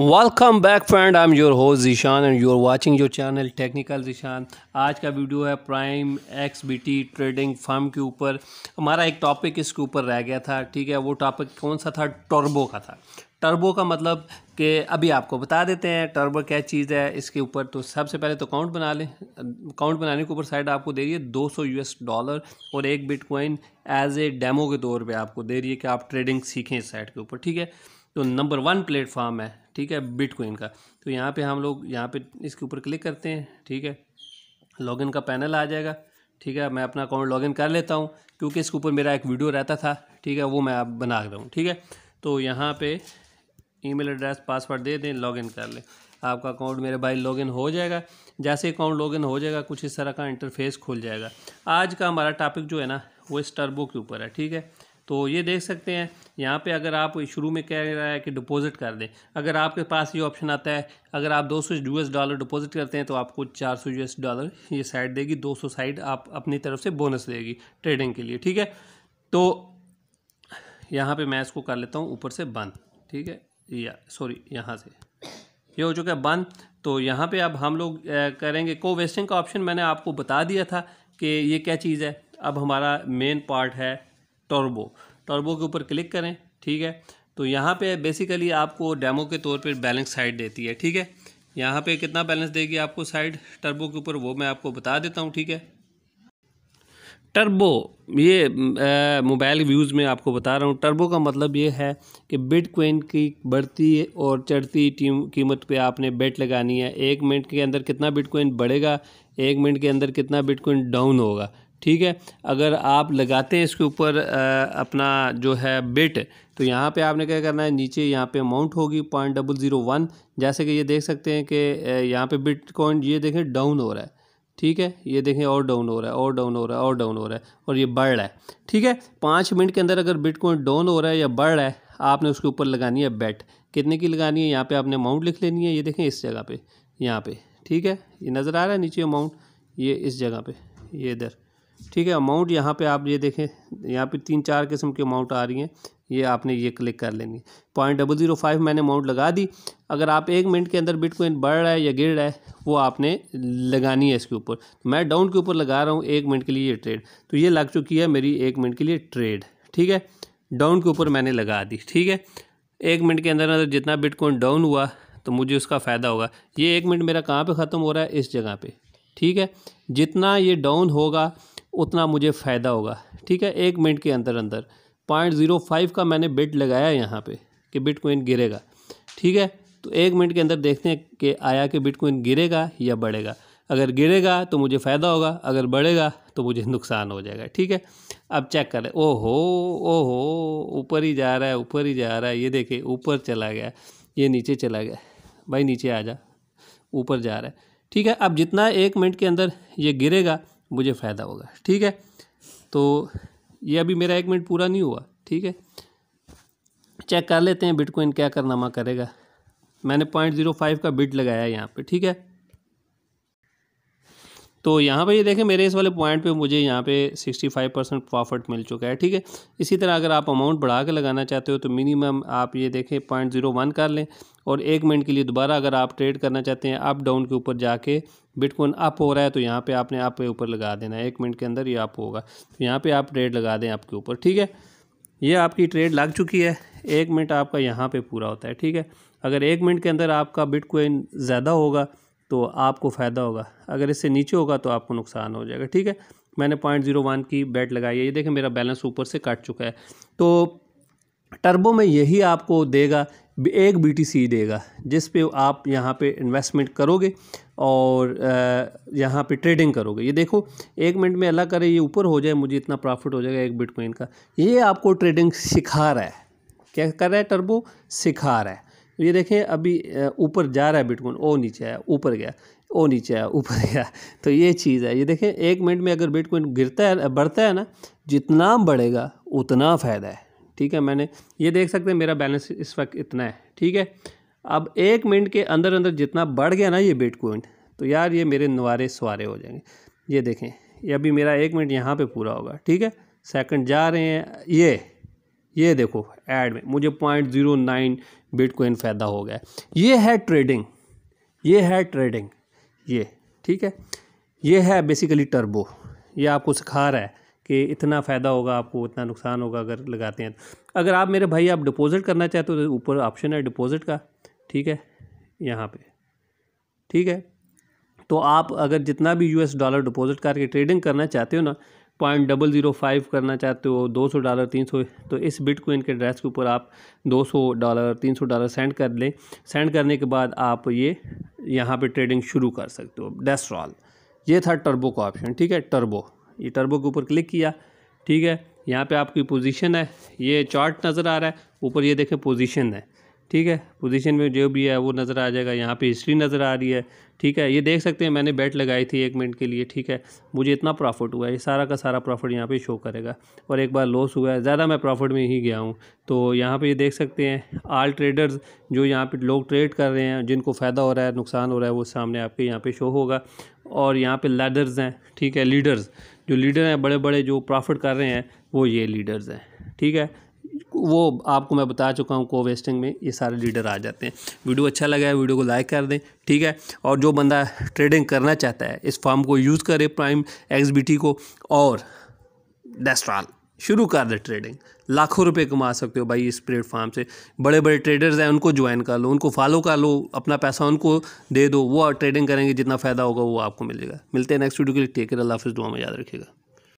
welcome back friend I am your host Zeeshan and you are watching your channel technical Zeeshan आज का video है prime X B T trading firm के ऊपर हमारा एक टॉपिक इसके ऊपर रह गया था ठीक है वो टॉपिक कौन सा था टर्बो का था टर्बो का मतलब कि अभी आपको बता देते हैं टर्बो क्या चीज़ है इसके ऊपर तो सबसे पहले तो अकाउंट बना लें अकाउंट बनाने के ऊपर साइड आपको दे रही है दो सौ एस डॉलर और एक बिटकॉइन एज ए डेमो के तौर पे आपको दे रही है कि आप ट्रेडिंग सीखें इस साइड के ऊपर ठीक है जो नंबर वन प्लेटफॉर्म है ठीक है बिटकॉइन का तो यहाँ पे हम लोग यहाँ पे इसके ऊपर क्लिक करते हैं ठीक है लॉगिन का पैनल आ जाएगा ठीक है मैं अपना अकाउंट लॉगिन कर लेता हूँ क्योंकि इसके ऊपर मेरा एक वीडियो रहता था ठीक है वो मैं आप बना रहा हूँ ठीक है तो यहाँ पे ईमेल एड्रेस पासवर्ड दे दें लॉगिन कर लें आपका अकाउंट मेरे भाई लॉगिन हो जाएगा जैसे अकाउंट लॉगिन हो जाएगा कुछ इस तरह का इंटरफेस खुल जाएगा आज का हमारा टॉपिक जो है ना वो इस टर्बो के ऊपर है ठीक है तो ये देख सकते हैं यहाँ पे अगर आप शुरू में कह रहा है कि डिपॉजिट कर दें अगर आपके पास ये ऑप्शन आता है अगर आप 200 यूएस डॉलर डिपॉजिट करते हैं तो आपको 400 यूएस डॉलर ये साइड देगी 200 साइड आप अपनी तरफ से बोनस देगी ट्रेडिंग के लिए ठीक है तो यहाँ पे मैं इसको कर लेता हूँ ऊपर से बंद ठीक है या सॉरी यहाँ से ये हो चुका है बंद तो यहाँ पर अब हम लोग करेंगे को वेस्टिंग का ऑप्शन मैंने आपको बता दिया था कि ये क्या चीज़ है अब हमारा मेन पार्ट है टर्बो टर्बो के ऊपर क्लिक करें ठीक है तो यहाँ पे बेसिकली आपको डेमो के तौर पे बैलेंस साइड देती है ठीक है यहाँ पे कितना बैलेंस देगी आपको साइड टर्बो के ऊपर वो मैं आपको बता देता हूँ ठीक है टर्बो ये मोबाइल व्यूज़ में आपको बता रहा हूँ टर्बो का मतलब ये है कि बिटकॉइन की बढ़ती और चढ़ती कीमत पे आपने बेट लगानी है एक मिनट के अंदर कितना बिटकॉइन बढ़ेगा एक मिनट के अंदर कितना बिटकॉइन डाउन होगा ठीक है अगर आप लगाते हैं इसके ऊपर अपना जो है बिट तो यहाँ पे आपने क्या करना है नीचे यहाँ पे अमाउंट होगी पॉइंट डबल ज़ीरो वन जैसे कि ये देख सकते हैं कि यहाँ पे कॉइन ये देखें डाउन हो रहा है ठीक है ये देखें और डाउन हो रहा है और डाउन हो रहा है और डाउन हो रहा है और ये बढ़ रहा है ठीक है पाँच मिनट के अंदर अगर बिट डाउन हो रहा है या बढ़ रहा है आपने उसके ऊपर लगानी है बेट कितने की लगानी है यहाँ पर आपने अमाउंट लिख लेनी है ये देखें इस जगह पर यहाँ पर ठीक है ये नज़र आ रहा है नीचे अमाउंट ये इस जगह पे ये इधर ठीक है अमाउंट यहाँ पे आप ये देखें यहाँ पे तीन चार किस्म की अमाउंट आ रही हैं ये आपने ये क्लिक कर लेनी पॉइंट डबल ज़ीरो फाइव मैंने अमाउंट लगा दी अगर आप एक मिनट के अंदर बिटकॉइन बढ़ रहा है या गिर रहा है वो आपने लगानी है इसके ऊपर तो मैं डाउन के ऊपर लगा रहा हूँ एक मिनट के लिए ये ट्रेड तो ये लग चुकी है मेरी एक मिनट के लिए ट्रेड ठीक है डाउन के ऊपर मैंने लगा दी ठीक है एक मिनट के अंदर अंदर जितना बिटकॉइन डाउन हुआ तो मुझे उसका फ़ायदा होगा ये एक मिनट मेरा कहाँ पर ख़त्म हो रहा है इस जगह पर ठीक है जितना ये डाउन होगा उतना मुझे फ़ायदा होगा ठीक है एक मिनट के अंदर अंदर पॉइंट ज़ीरो फाइव का मैंने बिट लगाया यहाँ पे कि बिटकॉइन गिरेगा ठीक है तो एक मिनट के अंदर देखते हैं कि आया कि बिटकॉइन गिरेगा या बढ़ेगा अगर गिरेगा तो मुझे फ़ायदा होगा अगर बढ़ेगा तो मुझे नुकसान हो जाएगा ठीक है अब चेक करें ओहो ओहो ऊपर ही जा रहा है ऊपर ही जा रहा है ये देखे ऊपर चला गया ये नीचे चला गया भाई नीचे आ जा ऊपर जा रहा है ठीक है अब जितना एक मिनट के अंदर ये गिरेगा मुझे फ़ायदा होगा ठीक है तो ये अभी मेरा एक मिनट पूरा नहीं हुआ ठीक है चेक कर लेते हैं बिटकॉइन क्या करनामा करेगा मैंने पॉइंट ज़ीरो फाइव का बिट लगाया यहाँ पे ठीक है तो यहाँ पे ये देखें मेरे इस वाले पॉइंट पे मुझे यहाँ पे 65 परसेंट प्रॉफिट मिल चुका है ठीक है इसी तरह अगर आप अमाउंट बढ़ा के लगाना चाहते हो तो मिनिमम आप ये देखें पॉइंट जीरो वन कर लें और एक मिनट के लिए दोबारा अगर आप ट्रेड करना चाहते हैं अप डाउन के ऊपर जाके बिटकॉइन अप हो रहा है तो यहाँ पर आपने आप के ऊपर लगा देना है एक मिनट के अंदर ये अप होगा तो यहाँ पर आप ट्रेड लगा दें आपके ऊपर ठीक है ये आपकी ट्रेड लग चुकी है एक मिनट आपका यहाँ पर पूरा होता है ठीक है अगर एक मिनट के अंदर आपका बिटकॉइन ज़्यादा होगा तो आपको फ़ायदा होगा अगर इससे नीचे होगा तो आपको नुकसान हो जाएगा ठीक है मैंने पॉइंट ज़ीरो वन की बैट लगाई है ये देखें मेरा बैलेंस ऊपर से काट चुका है तो टर्बो में यही आपको देगा एक बीटीसी देगा जिस पे आप यहाँ पे इन्वेस्टमेंट करोगे और यहाँ पे ट्रेडिंग करोगे ये देखो एक मिनट में अल्लाह करे ये ऊपर हो जाए मुझे इतना प्रॉफिट हो जाएगा एक बिटकॉइन का ये आपको ट्रेडिंग सिखा रहा है क्या कर रहा है टर्बो सिखा रहा है तो ये देखें अभी ऊपर जा रहा है बिटकॉइन ओ नीचे आया ऊपर गया ओ नीचे आया ऊपर गया तो ये चीज़ है ये देखें एक मिनट में अगर बिटकॉइन गिरता है बढ़ता है ना जितना बढ़ेगा उतना फ़ायदा है ठीक है मैंने ये देख सकते हैं मेरा बैलेंस इस वक्त इतना है ठीक है अब एक मिनट के अंदर अंदर जितना बढ़ गया ना ये बिटकॉइन तो यार ये मेरे नवारे सवारे हो जाएंगे ये देखें ये अभी मेरा एक मिनट यहाँ पे पूरा होगा ठीक है सेकंड जा रहे हैं ये ये देखो ऐड में मुझे पॉइंट ज़ीरो नाइन बिटकॉइन फ़ायदा हो गया ये है ट्रेडिंग ये है ट्रेडिंग ये ठीक है ये है बेसिकली टर्बो ये आपको सिखा रहा है कि इतना फ़ायदा होगा आपको इतना नुकसान होगा अगर लगाते हैं तो अगर आप मेरे भाई आप डिपॉज़िट करना चाहते हो तो ऊपर ऑप्शन है डिपॉज़िट का ठीक है यहाँ पे ठीक है तो आप अगर जितना भी यूएस डॉलर डिपॉज़िट करके ट्रेडिंग करना चाहते हो ना पॉइंट डबल ज़ीरो फाइव करना चाहते हो दो सौ डॉलर तीन सौ तो इस बिटकॉइन के एड्रेस के ऊपर आप दो सौ डॉलर तीन सौ डॉलर सेंड कर लें सेंड करने के बाद आप ये यहाँ पे ट्रेडिंग शुरू कर सकते हो डेस्ट्रॉल ये था टर्बो का ऑप्शन ठीक है टर्बो ये टर्बो के ऊपर क्लिक किया ठीक है यहाँ पर आपकी पोजिशन है ये चार्ट नज़र आ रहा है ऊपर ये देखें पोजिशन है ठीक है पोजीशन में जो भी है वो नज़र आ जाएगा यहाँ पे हिस्ट्री नज़र आ रही है ठीक है ये देख सकते हैं मैंने बेट लगाई थी एक मिनट के लिए ठीक है मुझे इतना प्रॉफिट हुआ है सारा का सारा प्रॉफिट यहाँ पे शो करेगा और एक बार लॉस हुआ है ज़्यादा मैं प्रॉफिट में ही गया हूँ तो यहाँ पे ये देख सकते हैं आल ट्रेडर्स जो यहाँ पर लोग ट्रेड कर रहे हैं जिनको फ़ायदा हो रहा है नुकसान हो रहा है वो सामने आपके यहाँ पर शो होगा और यहाँ पर लैडर्स हैं ठीक है लीडर्स जो लीडर हैं बड़े बड़े जो प्रॉफिट कर रहे हैं वो ये लीडर्स हैं ठीक है वो आपको मैं बता चुका हूँ को वेस्टिंग में ये सारे लीडर आ जाते हैं वीडियो अच्छा लगा है वीडियो को लाइक कर दें ठीक है और जो बंदा ट्रेडिंग करना चाहता है इस फॉर्म को यूज़ करे प्राइम एक्स को और डेस्ट्रॉल शुरू कर दे ट्रेडिंग लाखों रुपए कमा सकते हो भाई इस प्लेटफार्म से बड़े बड़े ट्रेडर्स हैं उनको ज्वाइन कर लो उनको फॉलो कर लो अपना पैसा उनको दे दो वो ट्रेडिंग करेंगे जितना फ़ायदा होगा वो आपको मिलेगा मिलते हैं नेक्स्ट वीडियो के लिए टेक केयर अल्लाह हाफ़ दुआ में याद रखिएगा